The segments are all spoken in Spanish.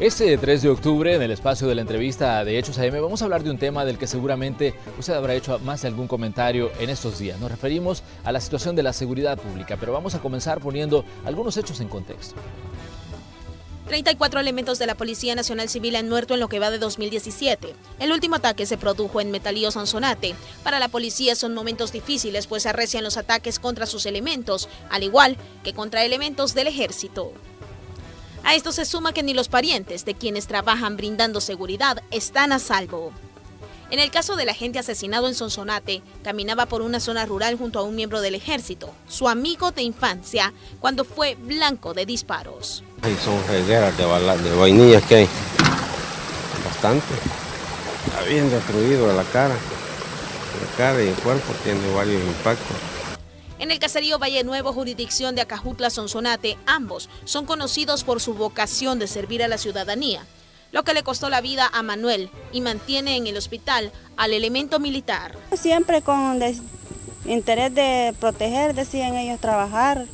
Este 3 de octubre, en el espacio de la entrevista de Hechos AM, vamos a hablar de un tema del que seguramente usted habrá hecho más de algún comentario en estos días. Nos referimos a la situación de la seguridad pública, pero vamos a comenzar poniendo algunos hechos en contexto. 34 elementos de la Policía Nacional Civil han muerto en lo que va de 2017. El último ataque se produjo en Metalío Sanzonate. Para la policía son momentos difíciles, pues arrecian los ataques contra sus elementos, al igual que contra elementos del ejército. A esto se suma que ni los parientes de quienes trabajan brindando seguridad están a salvo. En el caso del agente asesinado en Sonsonate, caminaba por una zona rural junto a un miembro del ejército, su amigo de infancia, cuando fue blanco de disparos. Ay, son regueras de, vainillas que hay, bastante. Está bien destruido la cara, la cara y el cuerpo tiene varios impactos. En el caserío Valle Nuevo, jurisdicción de Acajutla, Sonsonate, ambos son conocidos por su vocación de servir a la ciudadanía, lo que le costó la vida a Manuel y mantiene en el hospital al elemento militar. Siempre con interés de proteger, decían ellos, trabajar,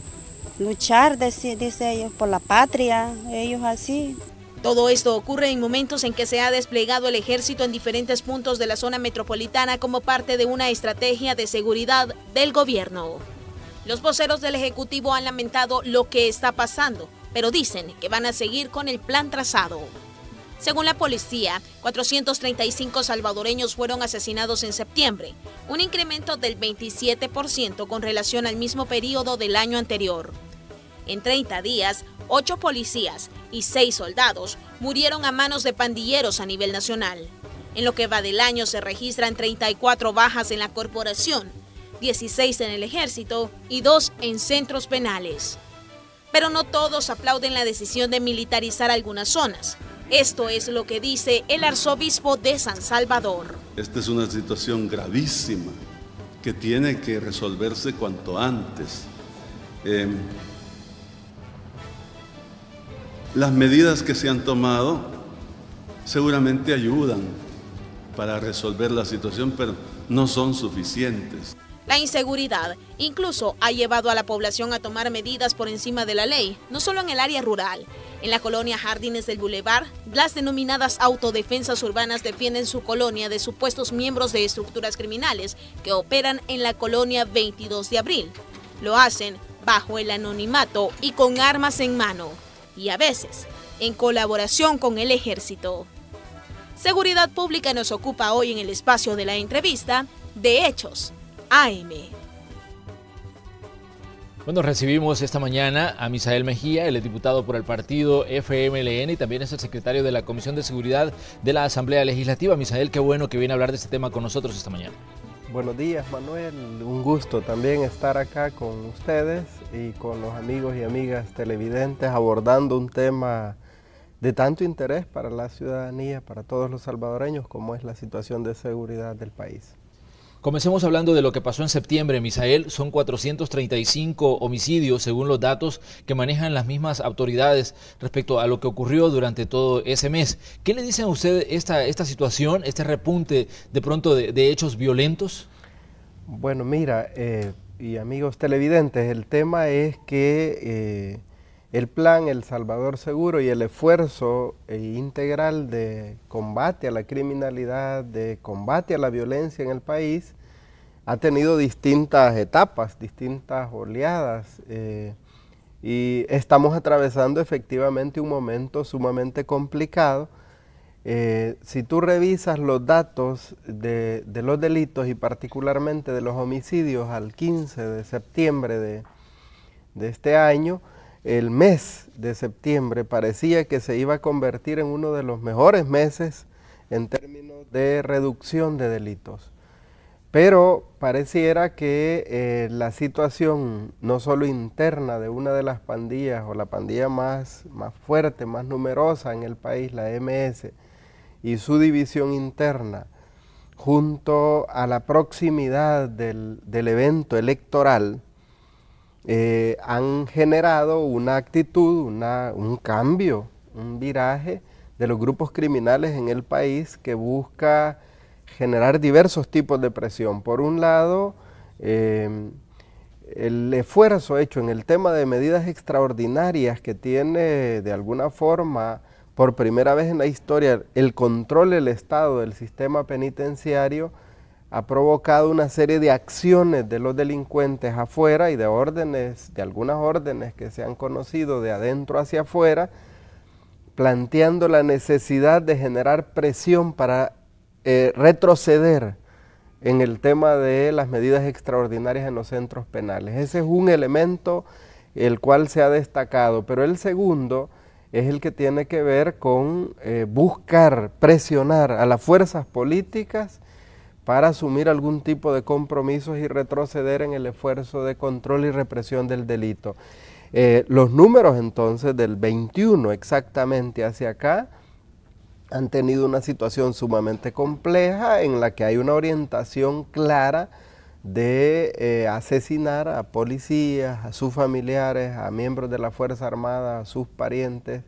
luchar, deciden ellos, por la patria, ellos así. Todo esto ocurre en momentos en que se ha desplegado el ejército en diferentes puntos de la zona metropolitana como parte de una estrategia de seguridad del gobierno. Los voceros del Ejecutivo han lamentado lo que está pasando, pero dicen que van a seguir con el plan trazado. Según la policía, 435 salvadoreños fueron asesinados en septiembre, un incremento del 27% con relación al mismo periodo del año anterior. En 30 días, 8 policías y 6 soldados murieron a manos de pandilleros a nivel nacional. En lo que va del año se registran 34 bajas en la corporación, 16 en el ejército y 2 en centros penales. Pero no todos aplauden la decisión de militarizar algunas zonas. Esto es lo que dice el arzobispo de San Salvador. Esta es una situación gravísima que tiene que resolverse cuanto antes. Em, las medidas que se han tomado seguramente ayudan para resolver la situación, pero no son suficientes. La inseguridad incluso ha llevado a la población a tomar medidas por encima de la ley, no solo en el área rural. En la colonia Jardines del Boulevard, las denominadas autodefensas urbanas defienden su colonia de supuestos miembros de estructuras criminales que operan en la colonia 22 de abril. Lo hacen bajo el anonimato y con armas en mano, y a veces en colaboración con el ejército. Seguridad Pública nos ocupa hoy en el espacio de la entrevista de hechos AM. Bueno, recibimos esta mañana a Misael Mejía, el diputado por el partido FMLN y también es el secretario de la Comisión de Seguridad de la Asamblea Legislativa. Misael, qué bueno que viene a hablar de este tema con nosotros esta mañana. Buenos días, Manuel. Un gusto también estar acá con ustedes y con los amigos y amigas televidentes abordando un tema de tanto interés para la ciudadanía, para todos los salvadoreños, como es la situación de seguridad del país. Comencemos hablando de lo que pasó en septiembre, Misael. Son 435 homicidios, según los datos que manejan las mismas autoridades respecto a lo que ocurrió durante todo ese mes. ¿Qué le dicen a usted esta, esta situación, este repunte de pronto de, hechos violentos? Bueno, mira, eh, y amigos televidentes, el tema es que... Eh, el plan El Salvador Seguro y el esfuerzo eh, integral de combate a la criminalidad, de combate a la violencia en el país, ha tenido distintas etapas, distintas oleadas eh, y estamos atravesando efectivamente un momento sumamente complicado. Eh, si tú revisas los datos de, los delitos y particularmente de los homicidios al 15 de septiembre de este año, el mes de septiembre parecía que se iba a convertir en uno de los mejores meses en términos de reducción de delitos. Pero pareciera que eh, la situación no solo interna de una de las pandillas o la pandilla más, más fuerte, más numerosa en el país, la MS, y su división interna, junto a la proximidad del, del evento electoral, eh, han generado una actitud, una, un cambio, un viraje de los grupos criminales en el país que busca generar diversos tipos de presión. Por un lado, eh, el esfuerzo hecho en el tema de medidas extraordinarias que tiene de alguna forma por primera vez en la historia el control del Estado del sistema penitenciario ha provocado una serie de acciones de los delincuentes afuera y de órdenes, de algunas órdenes que se han conocido de adentro hacia afuera, planteando la necesidad de generar presión para eh, retroceder en el tema de las medidas extraordinarias en los centros penales. Ese es un elemento el cual se ha destacado, pero el segundo es el que tiene que ver con eh, buscar presionar a las fuerzas políticas para asumir algún tipo de compromisos y retroceder en el esfuerzo de control y represión del delito. Eh, los números entonces del 21 exactamente hacia acá han tenido una situación sumamente compleja en la que hay una orientación clara de eh, asesinar a policías, a sus familiares, a miembros de la Fuerza Armada, a sus parientes,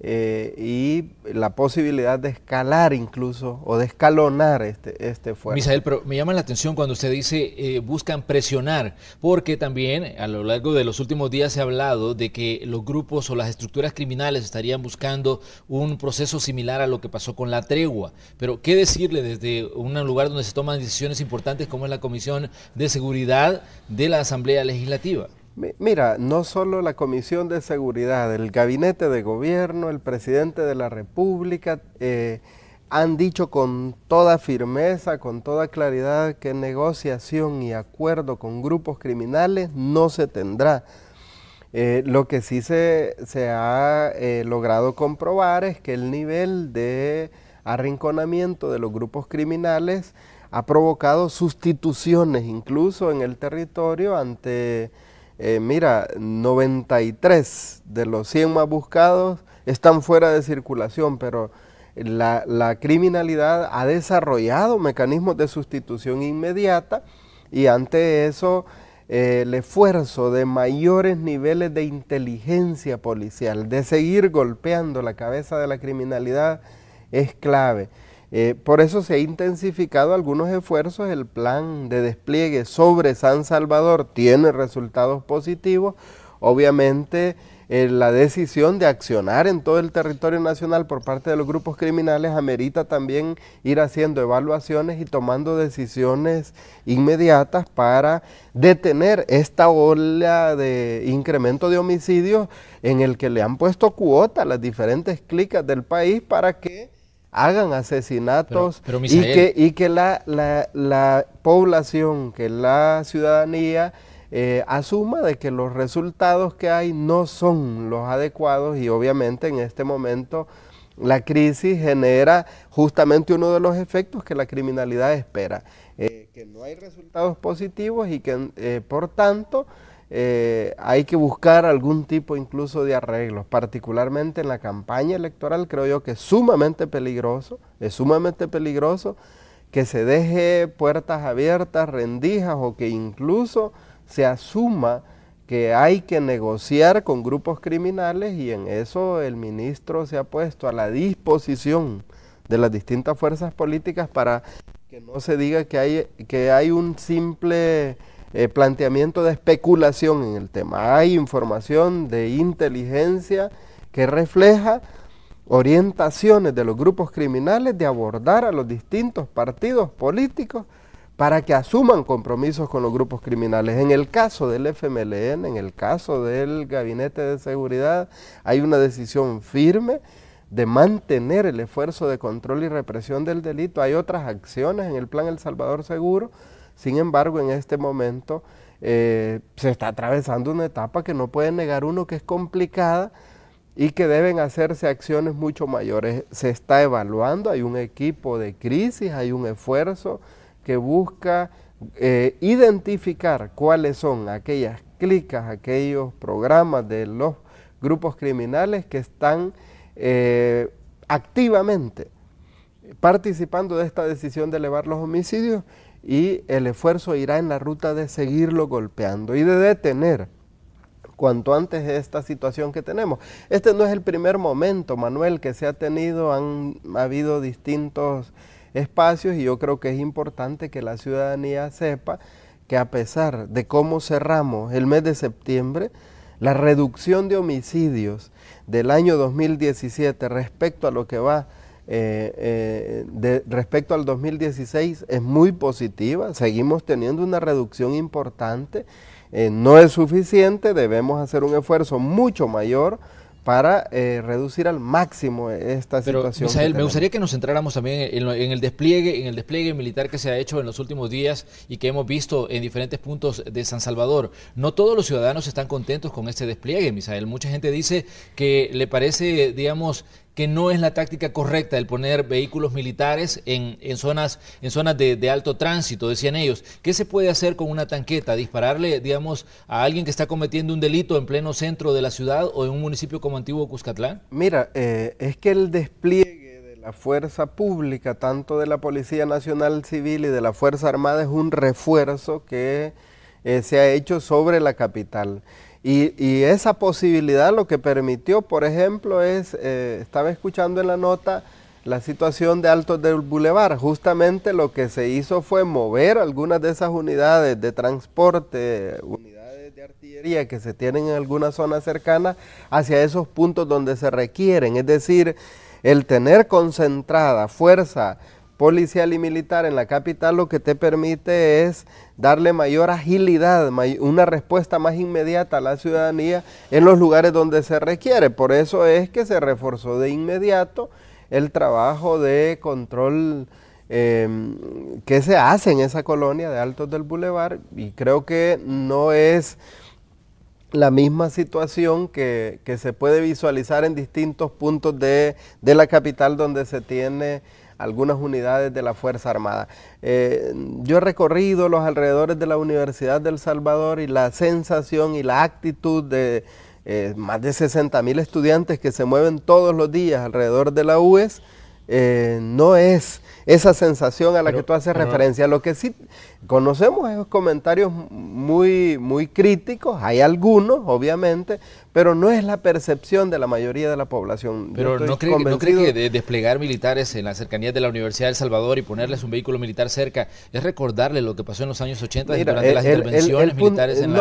eh, y la posibilidad de escalar incluso o de escalonar este, este Misael, pero me llama la atención cuando usted dice eh, buscan presionar, porque también a lo largo de los últimos días se ha hablado de que los grupos o las estructuras criminales estarían buscando un proceso similar a lo que pasó con la tregua. Pero, ¿qué decirle desde un lugar donde se toman decisiones importantes como es la Comisión de Seguridad de la Asamblea Legislativa? Mira, no solo la Comisión de Seguridad, el Gabinete de Gobierno, el Presidente de la República eh, han dicho con toda firmeza, con toda claridad que negociación y acuerdo con grupos criminales no se tendrá. Eh, lo que sí se, ha eh, logrado comprobar es que el nivel de arrinconamiento de los grupos criminales ha provocado sustituciones incluso en el territorio ante eh, mira, 93 de los 100 más buscados están fuera de circulación, pero la, criminalidad ha desarrollado mecanismos de sustitución inmediata y ante eso eh, el esfuerzo de mayores niveles de inteligencia policial, de seguir golpeando la cabeza de la criminalidad, es clave. Eh, por eso se ha intensificado algunos esfuerzos, el plan de despliegue sobre San Salvador tiene resultados positivos, obviamente eh, la decisión de accionar en todo el territorio nacional por parte de los grupos criminales amerita también ir haciendo evaluaciones y tomando decisiones inmediatas para detener esta ola de incremento de homicidios en el que le han puesto cuota a las diferentes clicas del país para que hagan asesinatos y que, y que la, la, población, que la ciudadanía eh, asuma de que los resultados que hay no son los adecuados y obviamente en este momento la crisis genera justamente uno de los efectos que la criminalidad espera, eh, que no hay resultados positivos y que eh, por tanto eh, hay que buscar algún tipo incluso de arreglos, particularmente en la campaña electoral, creo yo que es sumamente peligroso, es sumamente peligroso que se deje puertas abiertas, rendijas o que incluso se asuma que hay que negociar con grupos criminales y en eso el ministro se ha puesto a la disposición de las distintas fuerzas políticas para que no se diga que hay, que hay un simple eh, planteamiento de especulación en el tema. Hay información de inteligencia que refleja orientaciones de los grupos criminales de abordar a los distintos partidos políticos para que asuman compromisos con los grupos criminales. En el caso del FMLN, en el caso del Gabinete de Seguridad, hay una decisión firme de mantener el esfuerzo de control y represión del delito. Hay otras acciones en el Plan El Salvador Seguro sin embargo, en este momento eh, se está atravesando una etapa que no puede negar uno que es complicada y que deben hacerse acciones mucho mayores. Se está evaluando, hay un equipo de crisis, hay un esfuerzo que busca eh, identificar cuáles son aquellas clicas, aquellos programas de los grupos criminales que están eh, activamente participando de esta decisión de elevar los homicidios y el esfuerzo irá en la ruta de seguirlo golpeando y de detener cuanto antes esta situación que tenemos. Este no es el primer momento, Manuel, que se ha tenido, han habido distintos espacios y yo creo que es importante que la ciudadanía sepa que a pesar de cómo cerramos el mes de septiembre, la reducción de homicidios del año 2017 respecto a lo que va eh, eh, respecto al 2016 es muy positiva, seguimos teniendo una reducción importante, eh, no es suficiente, debemos hacer un esfuerzo mucho mayor para reducir al máximo esta situación. Misael, me gustaría que nos centráramos también en, en, el despliegue, en el despliegue militar que se ha hecho en los últimos días y que hemos visto en diferentes puntos de San Salvador. No todos los ciudadanos están contentos con este despliegue, Misael. Mucha gente dice que le parece, digamos, que no es la táctica correcta el poner vehículos militares en, zonas, en zonas de, alto tránsito, decían ellos. ¿Qué se puede hacer con una tanqueta? ¿Dispararle, digamos, a alguien que está cometiendo un delito en pleno centro de la ciudad o en un municipio como Antiguo Cuscatlán? Mira, eh, es que el despliegue de la fuerza pública, tanto de la Policía Nacional Civil y de la Fuerza Armada, es un refuerzo que eh, se ha hecho sobre la capital. Y, esa posibilidad lo que permitió, por ejemplo, es, eh, estaba escuchando en la nota la situación de Altos del Boulevard. Justamente lo que se hizo fue mover algunas de esas unidades de transporte, unidades de artillería que se tienen en alguna zona cercana hacia esos puntos donde se requieren. Es decir, el tener concentrada fuerza policial y militar en la capital lo que te permite es darle mayor agilidad, una respuesta más inmediata a la ciudadanía en los lugares donde se requiere. Por eso es que se reforzó de inmediato el trabajo de control em, que se hace en esa colonia de Altos del Boulevard y creo que no es la misma situación que, se puede visualizar en distintos puntos de la capital donde se tiene algunas unidades de la Fuerza Armada. Eh, yo he recorrido los alrededores de la Universidad del Salvador y la sensación y la actitud de eh, más de 60 mil estudiantes que se mueven todos los días alrededor de la UES, eh, no es esa sensación a la que tú haces referencia. Lo que sí conocemos es comentarios muy, muy críticos, hay algunos, obviamente, pero no es la percepción de la mayoría de la población. Pero no cree, que desplegar militares en las cercanías de la Universidad de El Salvador y ponerles un vehículo militar cerca es recordarle lo que pasó en los años 80 y durante las intervenciones militares en,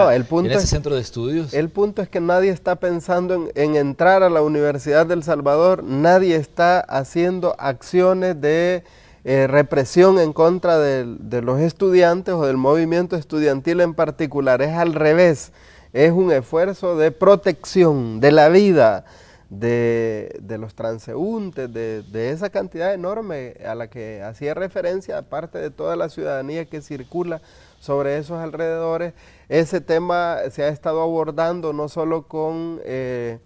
ese centro de estudios? El punto es que nadie está pensando en, entrar a la Universidad del Salvador, nadie está haciendo acciones de eh, represión en contra de, los estudiantes o del movimiento estudiantil en particular, es al revés, es un esfuerzo de protección de la vida, de, los transeúntes, de, esa cantidad enorme a la que hacía referencia, aparte de toda la ciudadanía que circula sobre esos alrededores, ese tema se ha estado abordando no solo con eh,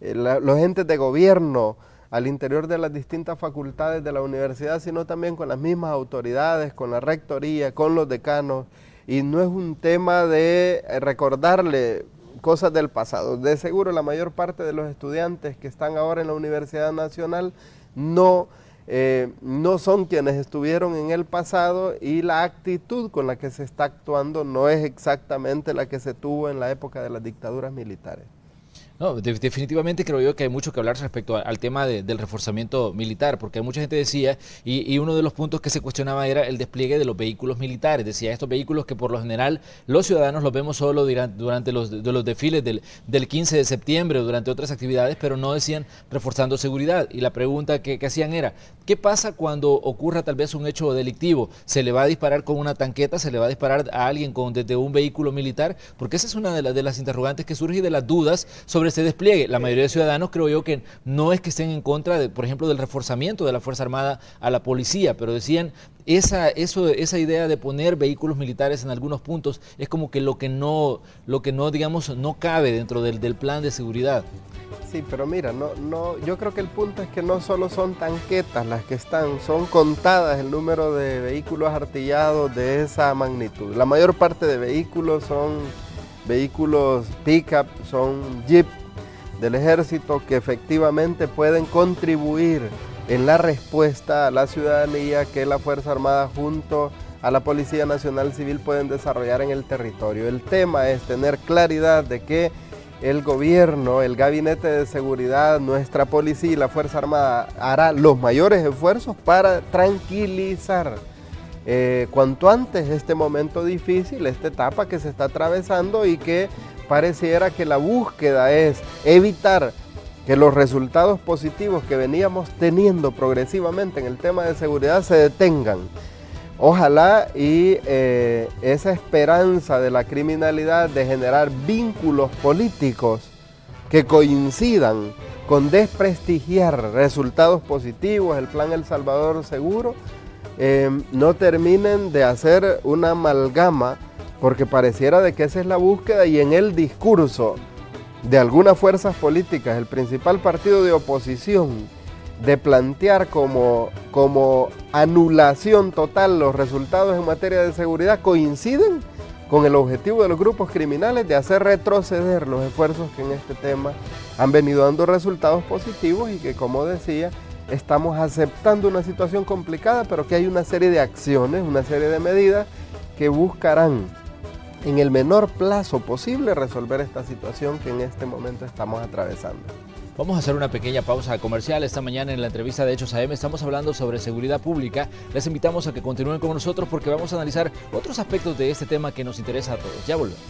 eh, los entes de gobierno, al interior de las distintas facultades de la universidad, sino también con las mismas autoridades, con la rectoría, con los decanos. Y no es un tema de eh, recordarle cosas del pasado. De seguro la mayor parte de los estudiantes que están ahora en la Universidad Nacional no, eh, no son quienes estuvieron en el pasado y la actitud con la que se está actuando no es exactamente la que se tuvo en la época de las dictaduras militares. No, definitivamente creo yo que hay mucho que hablar respecto al tema del reforzamiento militar, porque mucha gente decía, y, uno de los puntos que se cuestionaba era el despliegue de los vehículos militares. Decía, estos vehículos que por lo general los ciudadanos los vemos solo durante, los, de los desfiles del, del 15 de septiembre o durante otras actividades, pero no decían reforzando seguridad. Y la pregunta que, hacían era, ¿qué pasa cuando ocurra tal vez un hecho delictivo? ¿Se le va a disparar con una tanqueta? ¿Se le va a disparar a alguien con, desde un vehículo militar? Porque esa es una de, de las interrogantes que surge y de las dudas sobre se este despliegue. La mayoría de ciudadanos creo yo que no es que estén en contra, de, por ejemplo, del reforzamiento de la Fuerza Armada a la policía, pero decían, esa, eso, esa idea de poner vehículos militares en algunos puntos es como que lo que no, lo que no digamos, no cabe dentro del, del plan de seguridad. Sí, pero mira, no, no, yo creo que el punto es que no solo son tanquetas las que están, son contadas el número de vehículos artillados de esa magnitud. La mayor parte de vehículos son vehículos pickup, son jeep del ejército que efectivamente pueden contribuir en la respuesta a la ciudadanía que la Fuerza Armada junto a la Policía Nacional Civil pueden desarrollar en el territorio. El tema es tener claridad de que el gobierno, el gabinete de seguridad, nuestra policía y la Fuerza Armada hará los mayores esfuerzos para tranquilizar eh, cuanto antes este momento difícil, esta etapa que se está atravesando y que pareciera que la búsqueda es evitar que los resultados positivos que veníamos teniendo progresivamente en el tema de seguridad se detengan. Ojalá y eh, esa esperanza de la criminalidad de generar vínculos políticos que coincidan con desprestigiar resultados positivos, el plan El Salvador Seguro, Em, no terminen de hacer una amalgama porque pareciera de que esa es la búsqueda y en el discurso de algunas fuerzas políticas, el principal partido de oposición, de plantear como anulación total los resultados en materia de seguridad, coinciden con el objetivo de los grupos criminales de hacer retroceder los esfuerzos que en este tema han venido dando resultados positivos y que, como decía, estamos aceptando una situación complicada, pero que hay una serie de acciones, una serie de medidas que buscarán en el menor plazo posible resolver esta situación que en este momento estamos atravesando. Vamos a hacer una pequeña pausa comercial. Esta mañana en la entrevista de Hechos AM estamos hablando sobre seguridad pública. Les invitamos a que continúen con nosotros porque vamos a analizar otros aspectos de este tema que nos interesa a todos. Ya volvemos.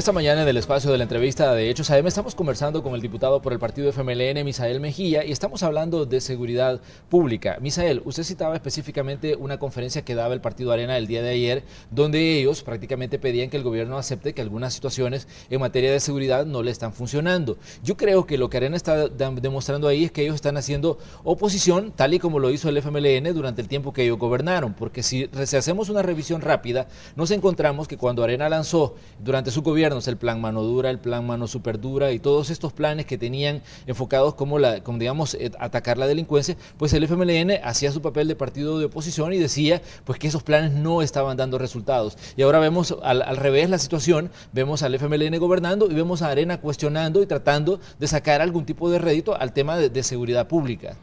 Esta mañana en el espacio de la entrevista de Hechos AM estamos conversando con el diputado por el partido FMLN, Misael Mejía, y estamos hablando de seguridad pública. Misael, usted citaba específicamente una conferencia que daba el partido Arena el día de ayer, donde ellos prácticamente pedían que el gobierno acepte que algunas situaciones en materia de seguridad no le están funcionando. Yo creo que lo que Arena está demostrando ahí es que ellos están haciendo oposición, tal y como lo hizo el FMLN durante el tiempo que ellos gobernaron, porque si hacemos una revisión rápida, nos encontramos que cuando Arena lanzó durante su gobierno, el plan mano dura, el plan mano super dura y todos estos planes que tenían enfocados como, la, como digamos, eh, atacar la delincuencia, pues el FMLN hacía su papel de partido de oposición y decía pues que esos planes no estaban dando resultados. Y ahora vemos al, al revés la situación, vemos al FMLN gobernando y vemos a Arena cuestionando y tratando de sacar algún tipo de rédito al tema de, seguridad pública.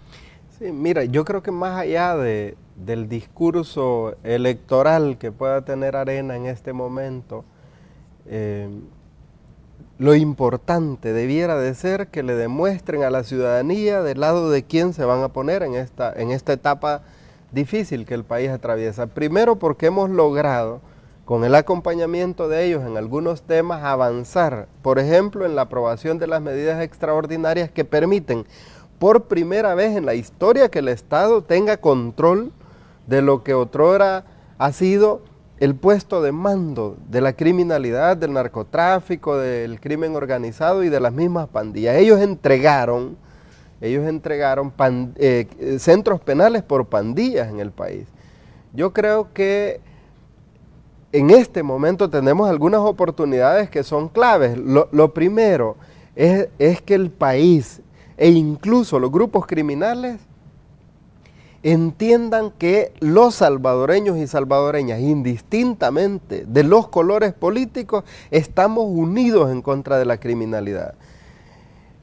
Sí, mira, yo creo que más allá de, del discurso electoral que pueda tener Arena en este momento, Em, lo importante debiera de ser que le demuestren a la ciudadanía del lado de quién se van a poner en esta, en esta etapa difícil que el país atraviesa. Primero porque hemos logrado, con el acompañamiento de ellos en algunos temas, avanzar, por ejemplo, en la aprobación de las medidas extraordinarias que permiten por primera vez en la historia que el Estado tenga control de lo que otrora ha sido el puesto de mando de la criminalidad, del narcotráfico, del crimen organizado y de las mismas pandillas. Ellos entregaron, ellos entregaron eh, centros penales por pandillas en el país. Yo creo que en este momento tenemos algunas oportunidades que son claves. Lo, primero es, es que el país e incluso los grupos criminales entiendan que los salvadoreños y salvadoreñas, indistintamente de los colores políticos, estamos unidos en contra de la criminalidad.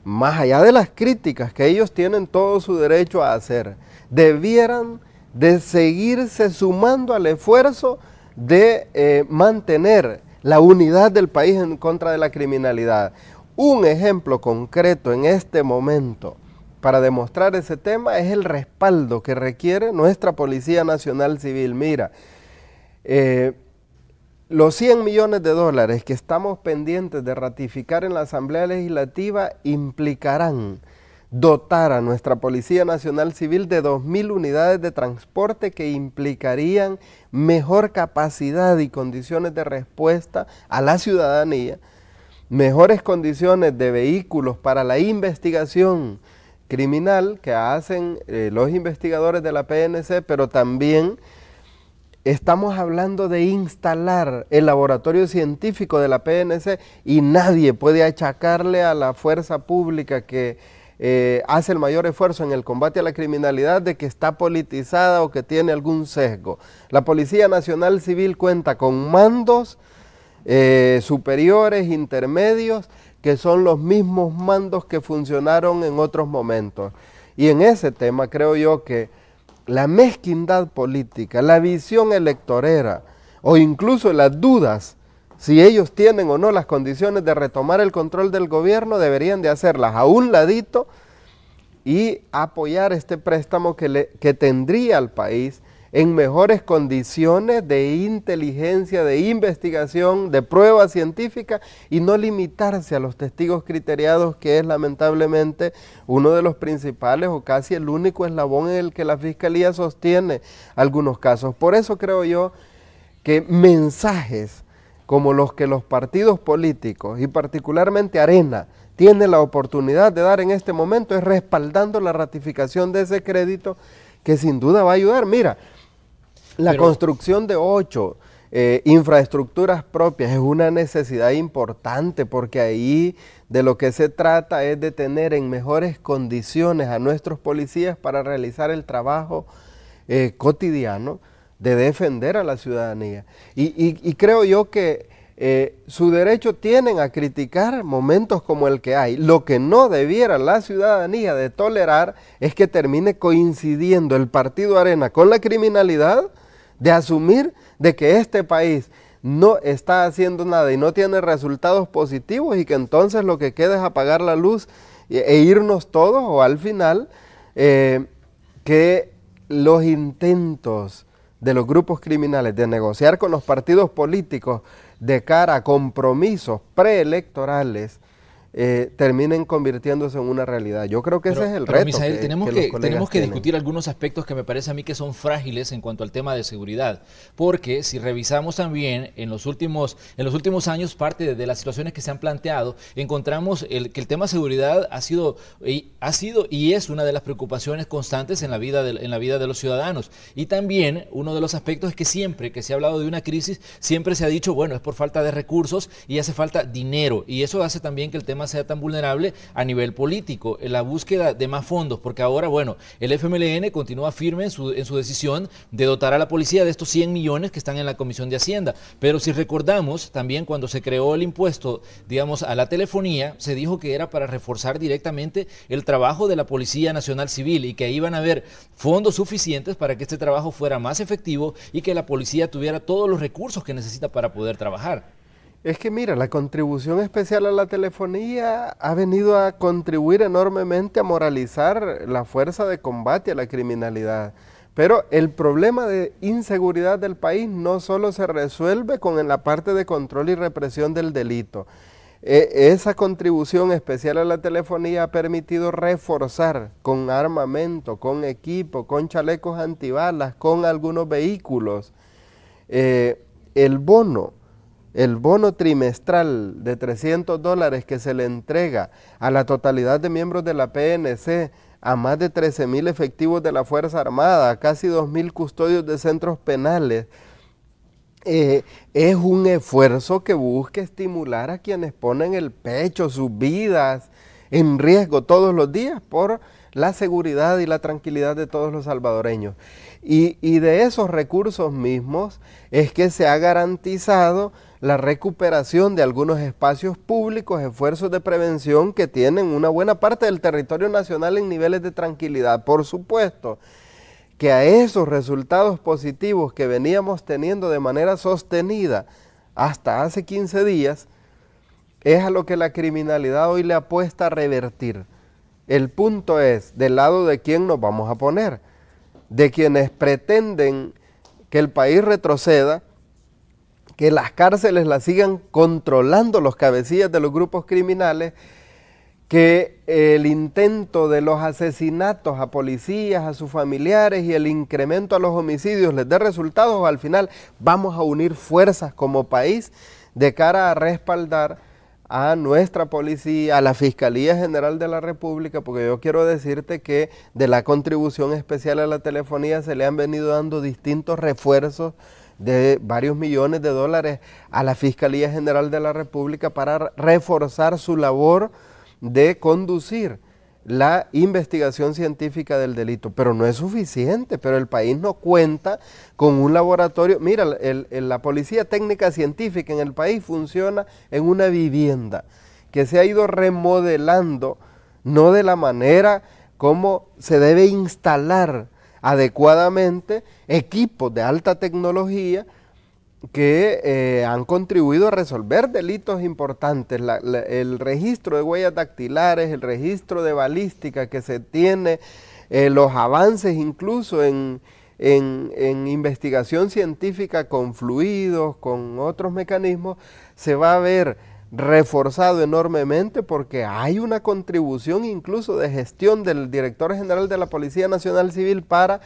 Más allá de las críticas que ellos tienen todo su derecho a hacer, debieran de seguirse sumando al esfuerzo de eh, mantener la unidad del país en contra de la criminalidad. Un ejemplo concreto en este momento para demostrar ese tema es el respaldo que requiere nuestra Policía Nacional Civil. Mira, eh, los 100 millones de dólares que estamos pendientes de ratificar en la Asamblea Legislativa implicarán dotar a nuestra Policía Nacional Civil de 2.000 unidades de transporte que implicarían mejor capacidad y condiciones de respuesta a la ciudadanía, mejores condiciones de vehículos para la investigación, criminal que hacen eh, los investigadores de la PNC, pero también estamos hablando de instalar el laboratorio científico de la PNC y nadie puede achacarle a la fuerza pública que eh, hace el mayor esfuerzo en el combate a la criminalidad de que está politizada o que tiene algún sesgo. La Policía Nacional Civil cuenta con mandos eh, superiores, intermedios, que son los mismos mandos que funcionaron en otros momentos. Y en ese tema creo yo que la mezquindad política, la visión electorera o incluso las dudas si ellos tienen o no las condiciones de retomar el control del gobierno, deberían de hacerlas a un ladito y apoyar este préstamo que, tendría el país en mejores condiciones de inteligencia, de investigación, de prueba científica y no limitarse a los testigos criteriados que es lamentablemente uno de los principales o casi el único eslabón en el que la Fiscalía sostiene algunos casos. Por eso creo yo que mensajes como los que los partidos políticos y particularmente Arena tiene la oportunidad de dar en este momento es respaldando la ratificación de ese crédito que sin duda va a ayudar. Mira, la construcción de ocho eh, infraestructuras propias es una necesidad importante porque ahí de lo que se trata es de tener en mejores condiciones a nuestros policías para realizar el trabajo eh, cotidiano de defender a la ciudadanía. Y, creo yo que eh, su derecho tienen a criticar momentos como el que hay. Lo que no debiera la ciudadanía de tolerar es que termine coincidiendo el partido Arena con la criminalidad de asumir de que este país no está haciendo nada y no tiene resultados positivos y que entonces lo que queda es apagar la luz e, e irnos todos o al final eh, que los intentos de los grupos criminales de negociar con los partidos políticos de cara a compromisos preelectorales eh, terminen convirtiéndose en una realidad. Yo creo que ese es el reto. tenemos que, tenemos que discutir algunos aspectos que me parece a mí que son frágiles en cuanto al tema de seguridad, porque si revisamos también en los últimos, en los últimos años parte de, las situaciones que se han planteado, encontramos el, que el tema de seguridad ha sido, y, ha sido y es una de las preocupaciones constantes en la, vida en la vida de los ciudadanos. Y también uno de los aspectos es que siempre que se ha hablado de una crisis, siempre se ha dicho, bueno, es por falta de recursos y hace falta dinero, y eso hace también que el tema sea tan vulnerable a nivel político, en la búsqueda de más fondos, porque ahora, bueno, el FMLN continúa firme en su, en su decisión de dotar a la policía de estos 100 millones que están en la Comisión de Hacienda. Pero si recordamos, también cuando se creó el impuesto, digamos, a la telefonía, se dijo que era para reforzar directamente el trabajo de la Policía Nacional Civil y que ahí iban a haber fondos suficientes para que este trabajo fuera más efectivo y que la policía tuviera todos los recursos que necesita para poder trabajar. Es que mira, la contribución especial a la telefonía ha venido a contribuir enormemente a moralizar la fuerza de combate a la criminalidad. Pero el problema de inseguridad del país no solo se resuelve con la parte de control y represión del delito. E, esa contribución especial a la telefonía ha permitido reforzar con armamento, con equipo, con chalecos antibalas, con algunos vehículos, eh, el bono el bono trimestral de 300 dólares que se le entrega a la totalidad de miembros de la PNC, a más de 13.000 efectivos de la Fuerza Armada, a casi 2.000 mil custodios de centros penales, eh, es un esfuerzo que busca estimular a quienes ponen el pecho, sus vidas en riesgo todos los días por la seguridad y la tranquilidad de todos los salvadoreños. y de esos recursos mismos es que se ha garantizado la recuperación de algunos espacios públicos, esfuerzos de prevención que tienen una buena parte del territorio nacional en niveles de tranquilidad. Por supuesto que a esos resultados positivos que veníamos teniendo de manera sostenida hasta hace 15 días, es a lo que la criminalidad hoy le apuesta a revertir. El punto es, del lado de quién nos vamos a poner, de quienes pretenden que el país retroceda, que las cárceles las sigan controlando los cabecillas de los grupos criminales, que el intento de los asesinatos a policías, a sus familiares y el incremento a los homicidios les dé resultados, al final vamos a unir fuerzas como país de cara a respaldar a nuestra policía, a la Fiscalía General de la República, porque yo quiero decirte que de la contribución especial a la telefonía se le han venido dando distintos refuerzos de varios millones de dólares a la Fiscalía General de la República para reforzar su labor de conducir la investigación científica del delito, pero no es suficiente, pero el país no cuenta con un laboratorio. Mira, el, la policía técnica científica en el país funciona en una vivienda que se ha ido remodelando, no de la manera como se debe instalar adecuadamente equipos de alta tecnología que eh, han contribuido a resolver delitos importantes. el registro de huellas dactilares, el registro de balística que se tiene, eh, los avances incluso en, investigación científica con fluidos, con otros mecanismos, se va a ver reforzado enormemente porque hay una contribución incluso de gestión del director general de la Policía Nacional Civil para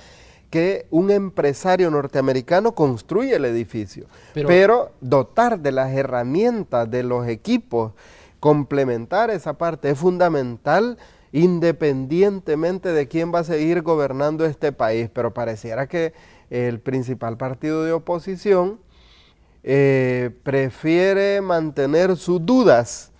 que un empresario norteamericano construya el edificio. Pero, dotar de las herramientas, de los equipos, complementar esa parte es fundamental independientemente de quién va a seguir gobernando este país. Pero pareciera que el principal partido de oposición eh, prefiere mantener sus dudas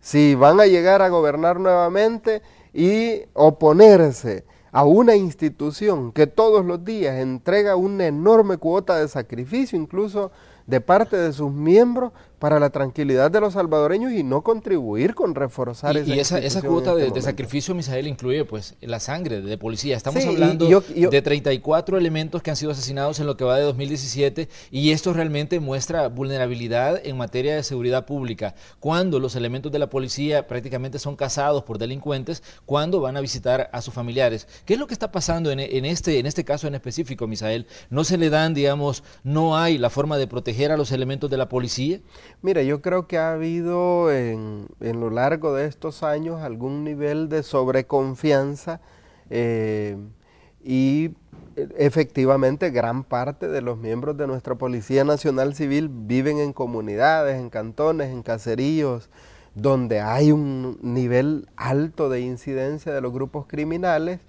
si van a llegar a gobernar nuevamente y oponerse a una institución que todos los días entrega una enorme cuota de sacrificio, incluso de parte de sus miembros, para la tranquilidad de los salvadoreños y no contribuir con reforzar y, esa Y esa, cuota de, este sacrificio, Misael, incluye pues la sangre de policía. Estamos hablando de 34 elementos que han sido asesinados en lo que va de 2017 y esto realmente muestra vulnerabilidad en materia de seguridad pública. Cuando los elementos de la policía prácticamente son cazados por delincuentes, cuando van a visitar a sus familiares. ¿Qué es lo que está pasando este, en este caso en específico, Misael? ¿No se le dan, digamos, no hay la forma de proteger a los elementos de la policía? Mira, yo creo que ha habido en, lo largo de estos años algún nivel de sobreconfianza eh, y eh, efectivamente gran parte de los miembros de nuestra Policía Nacional Civil viven en comunidades, en cantones, en caseríos, donde hay un nivel alto de incidencia de los grupos criminales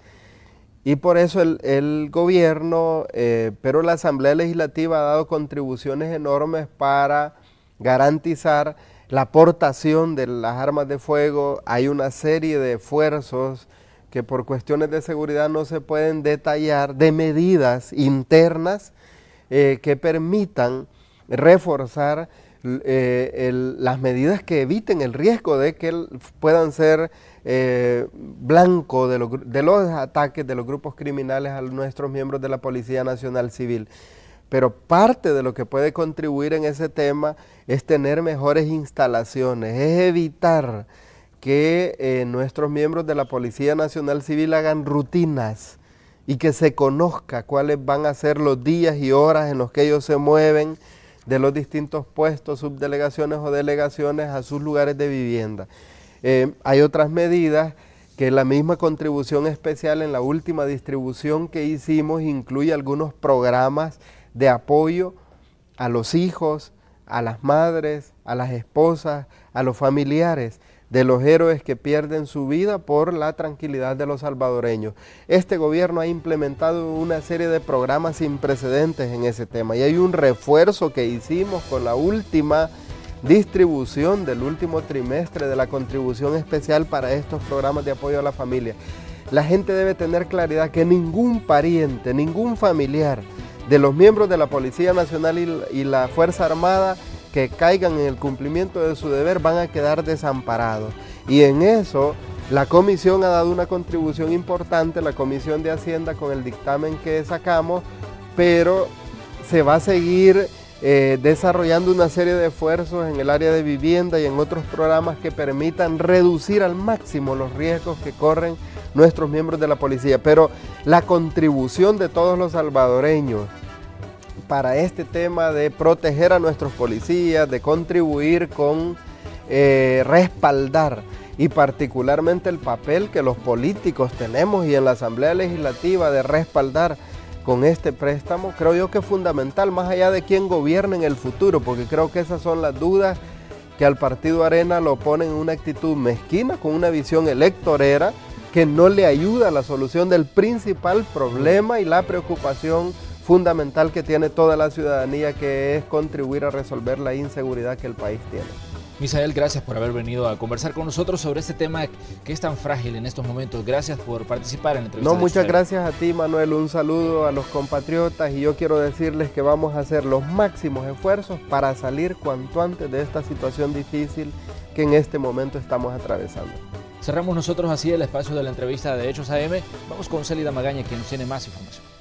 y por eso el, gobierno, eh, pero la Asamblea Legislativa ha dado contribuciones enormes para garantizar la aportación de las armas de fuego. Hay una serie de esfuerzos que por cuestiones de seguridad no se pueden detallar, de medidas internas eh, que permitan reforzar eh, las medidas que eviten el riesgo de que puedan ser eh, blanco de los ataques de los grupos criminales a nuestros miembros de la Policía Nacional Civil. Pero parte de lo que puede contribuir en ese tema es tener mejores instalaciones, es evitar que eh, nuestros miembros de la Policía Nacional Civil hagan rutinas y que se conozca cuáles van a ser los días y horas en los que ellos se mueven de los distintos puestos, subdelegaciones o delegaciones a sus lugares de vivienda. Eh, hay otras medidas que la misma contribución especial en la última distribución que hicimos incluye algunos programas de apoyo a los hijos, a las madres, a las esposas, a los familiares de los héroes que pierden su vida por la tranquilidad de los salvadoreños. Este gobierno ha implementado una serie de programas sin precedentes en ese tema y hay un refuerzo que hicimos con la última distribución del último trimestre de la contribución especial para estos programas de apoyo a la familia. La gente debe tener claridad que ningún pariente, ningún familiar, de los miembros de la Policía Nacional y, la Fuerza Armada que caigan en el cumplimiento de su deber van a quedar desamparados. Y en eso la comisión ha dado una contribución importante, la comisión de Hacienda con el dictamen que sacamos, pero se va a seguir eh, desarrollando una serie de esfuerzos en el área de vivienda y en otros programas que permitan reducir al máximo los riesgos que corren nuestros miembros de la policía, pero la contribución de todos los salvadoreños para este tema de proteger a nuestros policías, de contribuir con eh, respaldar y particularmente el papel que los políticos tenemos y en la Asamblea Legislativa de respaldar con este préstamo, creo yo que es fundamental, más allá de quién gobierne en el futuro, porque creo que esas son las dudas que al Partido Arena lo ponen en una actitud mezquina, con una visión electorera, que no le ayuda a la solución del principal problema y la preocupación fundamental que tiene toda la ciudadanía, que es contribuir a resolver la inseguridad que el país tiene. Misael, gracias por haber venido a conversar con nosotros sobre este tema que es tan frágil en estos momentos. Gracias por participar en el entrevista. No, muchas gracias a ti, Manuel. Un saludo a los compatriotas y yo quiero decirles que vamos a hacer los máximos esfuerzos para salir cuanto antes de esta situación difícil que en este momento estamos atravesando. Cerramos nosotros así el espacio de la entrevista de Hechos AM. Vamos con Celida Magaña, quien nos tiene más información.